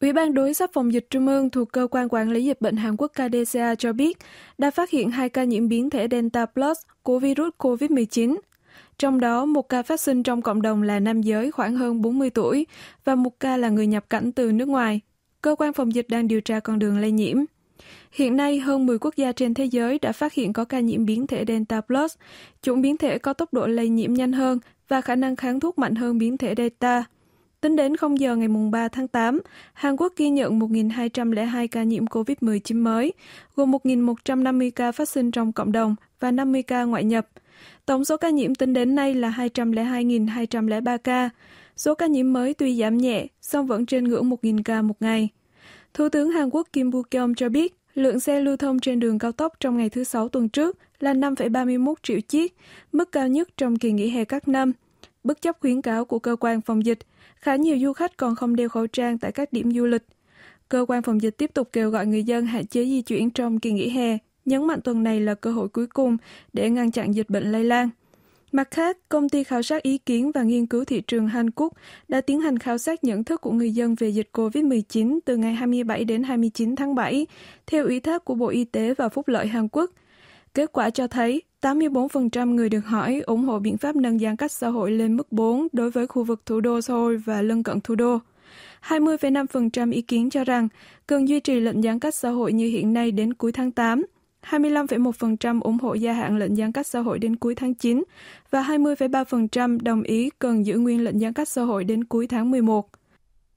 Ủy ban đối sách phòng dịch trung ương thuộc Cơ quan Quản lý Dịch bệnh Hàn Quốc KDCA cho biết đã phát hiện hai ca nhiễm biến thể Delta Plus của virus COVID-19. Trong đó, một ca phát sinh trong cộng đồng là nam giới khoảng hơn 40 tuổi và một ca là người nhập cảnh từ nước ngoài. Cơ quan phòng dịch đang điều tra con đường lây nhiễm. Hiện nay, hơn 10 quốc gia trên thế giới đã phát hiện có ca nhiễm biến thể Delta Plus, chủng biến thể có tốc độ lây nhiễm nhanh hơn và khả năng kháng thuốc mạnh hơn biến thể Delta. Tính đến 0 giờ ngày 3 tháng 8, Hàn Quốc ghi nhận 1.202 ca nhiễm COVID-19 mới, gồm 1.150 ca phát sinh trong cộng đồng và 50 ca ngoại nhập. Tổng số ca nhiễm tính đến nay là 202.203 ca. Số ca nhiễm mới tuy giảm nhẹ, song vẫn trên ngưỡng 1.000 ca một ngày. Thủ tướng Hàn Quốc Kim Bu-kyom cho biết, lượng xe lưu thông trên đường cao tốc trong ngày thứ Sáu tuần trước là 5,31 triệu chiếc, mức cao nhất trong kỳ nghỉ hè các năm – bất chấp khuyến cáo của cơ quan phòng dịch, khá nhiều du khách còn không đeo khẩu trang tại các điểm du lịch. Cơ quan phòng dịch tiếp tục kêu gọi người dân hạn chế di chuyển trong kỳ nghỉ hè, nhấn mạnh tuần này là cơ hội cuối cùng để ngăn chặn dịch bệnh lây lan. Mặt khác, công ty khảo sát ý kiến và nghiên cứu thị trường Hàn Quốc đã tiến hành khảo sát nhận thức của người dân về dịch COVID-19 từ ngày 27 đến 29 tháng 7, theo ủy thác của Bộ Y tế và Phúc lợi Hàn Quốc – Kết quả cho thấy 84% người được hỏi ủng hộ biện pháp nâng giãn cách xã hội lên mức 4 đối với khu vực thủ đô Seoul và lân cận thủ đô. 20,5% ý kiến cho rằng cần duy trì lệnh giãn cách xã hội như hiện nay đến cuối tháng 8. 25,1% ủng hộ gia hạn lệnh giãn cách xã hội đến cuối tháng 9 và 20,3% đồng ý cần giữ nguyên lệnh giãn cách xã hội đến cuối tháng 11.